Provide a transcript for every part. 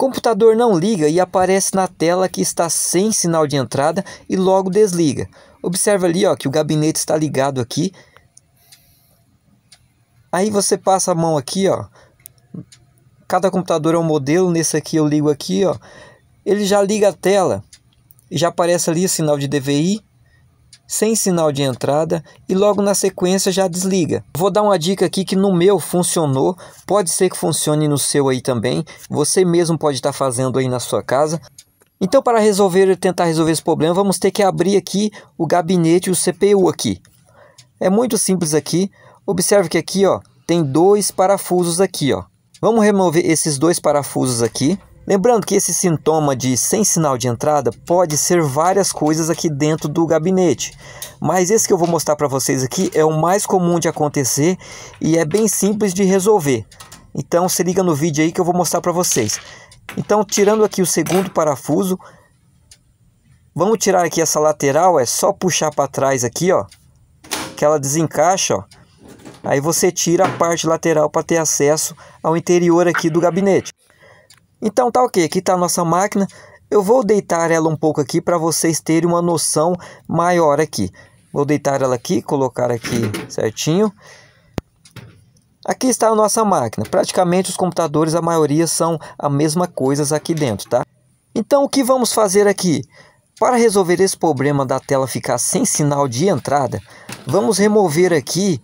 Computador não liga e aparece na tela que está sem sinal de entrada e logo desliga. Observa ali ó, que o gabinete está ligado aqui. Aí você passa a mão aqui, ó. Cada computador é um modelo, nesse aqui eu ligo aqui, ó. Ele já liga a tela. e Já aparece ali o sinal de DVI, sem sinal de entrada e logo na sequência já desliga. Vou dar uma dica aqui que no meu funcionou, pode ser que funcione no seu aí também, você mesmo pode estar fazendo aí na sua casa. Então para resolver tentar resolver esse problema, vamos ter que abrir aqui o gabinete, o CPU aqui. É muito simples aqui, observe que aqui ó, tem dois parafusos aqui ó. Vamos remover esses dois parafusos aqui. Lembrando que esse sintoma de sem sinal de entrada pode ser várias coisas aqui dentro do gabinete, mas esse que eu vou mostrar para vocês aqui é o mais comum de acontecer e é bem simples de resolver. Então se liga no vídeo aí que eu vou mostrar para vocês. Então tirando aqui o segundo parafuso, vamos tirar aqui essa lateral, é só puxar para trás aqui, ó, que ela desencaixa, ó. Aí você tira a parte lateral para ter acesso ao interior aqui do gabinete. Então tá ok, aqui está a nossa máquina. Eu vou deitar ela um pouco aqui para vocês terem uma noção maior aqui. Vou deitar ela aqui, colocar aqui certinho. Aqui está a nossa máquina. Praticamente os computadores, a maioria, são a mesma coisa aqui dentro, tá? Então o que vamos fazer aqui? Para resolver esse problema da tela ficar sem sinal de entrada, vamos remover aqui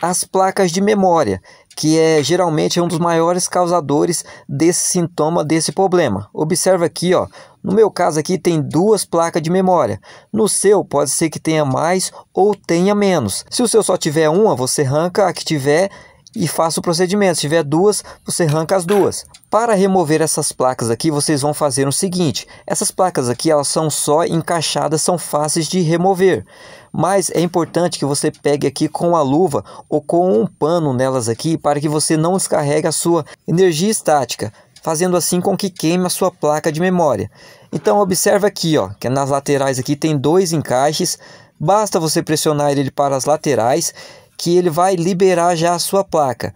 as placas de memória, que é geralmente é um dos maiores causadores desse sintoma, desse problema. Observa aqui, ó, no meu caso aqui tem duas placas de memória. No seu pode ser que tenha mais ou tenha menos. Se o seu só tiver uma, você arranca a que tiver e faça o procedimento. Se tiver duas, você arranca as duas. Para remover essas placas aqui, vocês vão fazer o seguinte. Essas placas aqui, elas são só encaixadas, são fáceis de remover. Mas é importante que você pegue aqui com a luva ou com um pano nelas aqui para que você não descarregue a sua energia estática fazendo assim com que queime a sua placa de memória. Então observa aqui, ó, que nas laterais aqui tem dois encaixes, basta você pressionar ele para as laterais que ele vai liberar já a sua placa.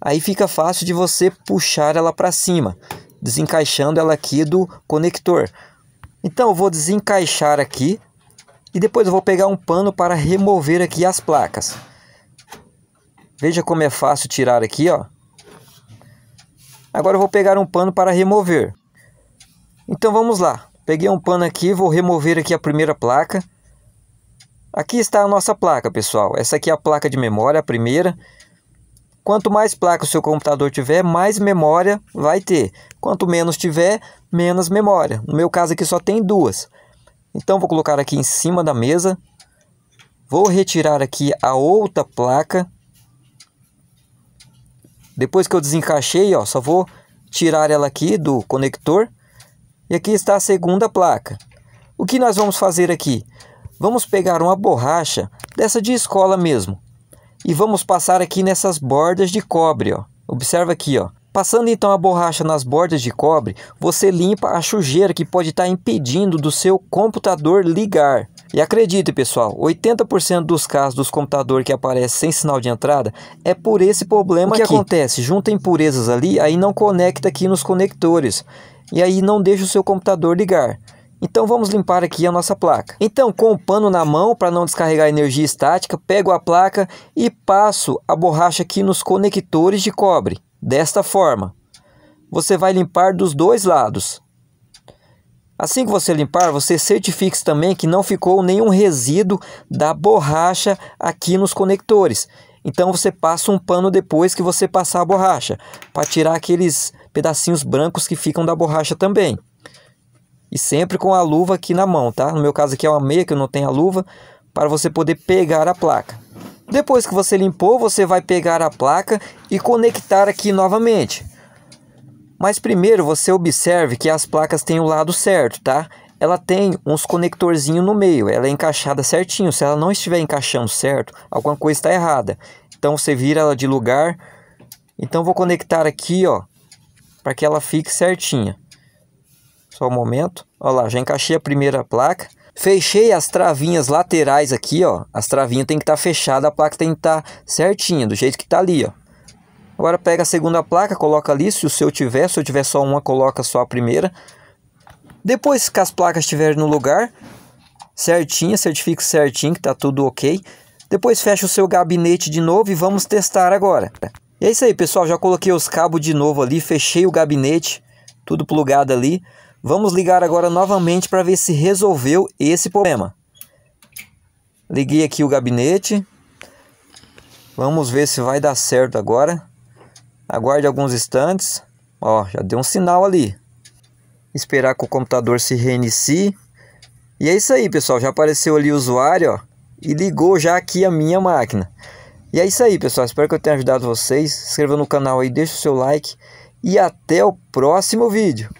Aí fica fácil de você puxar ela para cima, desencaixando ela aqui do conector. Então eu vou desencaixar aqui e depois eu vou pegar um pano para remover aqui as placas. Veja como é fácil tirar aqui, ó. Agora eu vou pegar um pano para remover. Então vamos lá. Peguei um pano aqui, vou remover aqui a primeira placa. Aqui está a nossa placa, pessoal. Essa aqui é a placa de memória, a primeira. Quanto mais placa o seu computador tiver, mais memória vai ter. Quanto menos tiver, menos memória. No meu caso aqui só tem duas. Então, vou colocar aqui em cima da mesa. Vou retirar aqui a outra placa. Depois que eu desencaixei, ó, só vou tirar ela aqui do conector. E aqui está a segunda placa. O que nós vamos fazer aqui? Vamos pegar uma borracha, dessa de escola mesmo, e vamos passar aqui nessas bordas de cobre, ó. Observa aqui, ó. Passando então a borracha nas bordas de cobre, você limpa a sujeira que pode estar tá impedindo do seu computador ligar. E acredite, pessoal, 80% dos casos dos computadores que aparecem sem sinal de entrada é por esse problema o que aqui. acontece. Junta impurezas ali, aí não conecta aqui nos conectores. E aí não deixa o seu computador ligar. Então vamos limpar aqui a nossa placa. Então com o pano na mão para não descarregar energia estática, pego a placa e passo a borracha aqui nos conectores de cobre. Desta forma, você vai limpar dos dois lados. Assim que você limpar, você certifique também que não ficou nenhum resíduo da borracha aqui nos conectores. Então você passa um pano depois que você passar a borracha, para tirar aqueles pedacinhos brancos que ficam da borracha também. E sempre com a luva aqui na mão, tá? No meu caso aqui é uma meia que eu não tenho a luva, para você poder pegar a placa. Depois que você limpou, você vai pegar a placa e conectar aqui novamente. Mas primeiro você observe que as placas têm o lado certo, tá? Ela tem uns conectorzinhos no meio, ela é encaixada certinho. Se ela não estiver encaixando certo, alguma coisa está errada. Então você vira ela de lugar. Então vou conectar aqui, ó, para que ela fique certinha. Só um momento. olha lá, já encaixei a primeira placa. Fechei as travinhas laterais aqui, ó. As travinhas tem que estar tá fechada, a placa tem que estar tá certinha, do jeito que tá ali, ó. Agora pega a segunda placa, coloca ali, se o seu tiver, se eu tiver só uma, coloca só a primeira. Depois que as placas estiverem no lugar, certinha, certifique certinho que tá tudo ok. Depois fecha o seu gabinete de novo e vamos testar agora. é isso aí, pessoal, já coloquei os cabos de novo ali, fechei o gabinete, tudo plugado ali. Vamos ligar agora novamente para ver se resolveu esse problema. Liguei aqui o gabinete. Vamos ver se vai dar certo agora. Aguarde alguns instantes. Ó, já deu um sinal ali. Esperar que o computador se reinicie. E é isso aí, pessoal. Já apareceu ali o usuário, ó. E ligou já aqui a minha máquina. E é isso aí, pessoal. Espero que eu tenha ajudado vocês. Se inscreva no canal aí, deixa o seu like. E até o próximo vídeo.